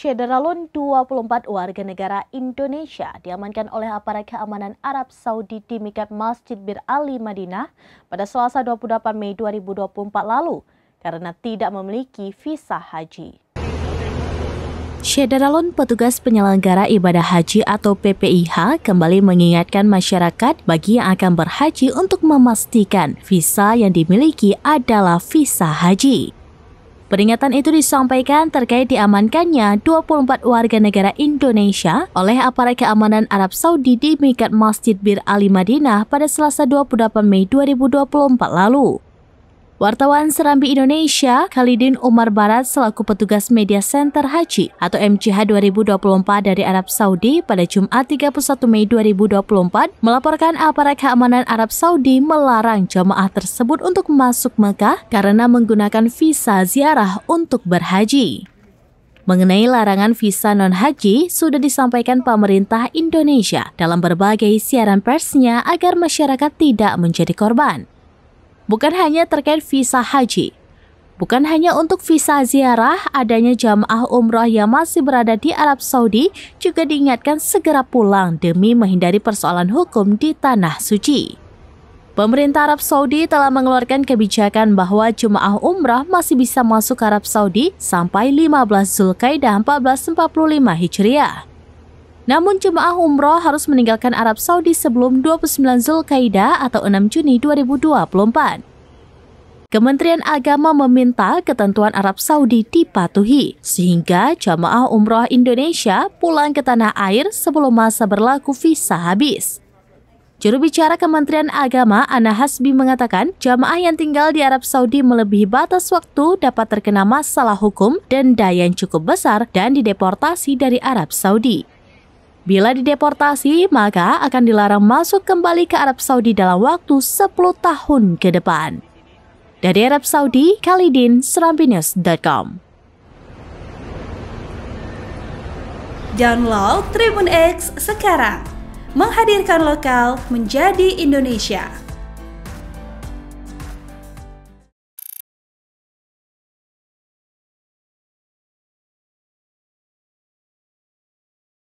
Cederalun 24 warga negara Indonesia diamankan oleh aparat keamanan Arab Saudi di Mikat Masjid Bir Ali Madinah pada selasa 28 Mei 2024 lalu karena tidak memiliki visa haji. Syederalon petugas penyelenggara ibadah haji atau PPIH kembali mengingatkan masyarakat bagi yang akan berhaji untuk memastikan visa yang dimiliki adalah visa haji. Peringatan itu disampaikan terkait diamankannya 24 warga negara Indonesia oleh aparat keamanan Arab Saudi di Mekat Masjid Bir Ali Madinah pada Selasa 28 Mei 2024 lalu. Wartawan Serambi Indonesia, Khalidin Umar Barat selaku petugas Media Center Haji atau MCH 2024 dari Arab Saudi pada Jumat 31 Mei 2024 melaporkan aparat keamanan Arab Saudi melarang jemaah tersebut untuk masuk Mekah karena menggunakan visa ziarah untuk berhaji. Mengenai larangan visa non-haji sudah disampaikan pemerintah Indonesia dalam berbagai siaran persnya agar masyarakat tidak menjadi korban. Bukan hanya terkait visa haji, bukan hanya untuk visa ziarah, adanya jamaah umroh yang masih berada di Arab Saudi juga diingatkan segera pulang demi menghindari persoalan hukum di tanah suci. Pemerintah Arab Saudi telah mengeluarkan kebijakan bahwa jemaah umrah masih bisa masuk Arab Saudi sampai 15 Zulkaidah 1445 Hijriah. Namun jemaah umroh harus meninggalkan Arab Saudi sebelum 29 Zulkaidah atau 6 Juni 2024. Kementerian Agama meminta ketentuan Arab Saudi dipatuhi, sehingga jamaah umroh Indonesia pulang ke tanah air sebelum masa berlaku visa habis. Juru bicara Kementerian Agama Ana Hasbi mengatakan, jamaah yang tinggal di Arab Saudi melebihi batas waktu dapat terkena masalah hukum dan daya yang cukup besar dan dideportasi dari Arab Saudi. Bila dideportasi, maka akan dilarang masuk kembali ke Arab Saudi dalam waktu 10 tahun ke depan. Dari Arab Saudi, Khalidin serambinews.com. Download Tribun X sekarang. Menghadirkan lokal menjadi Indonesia.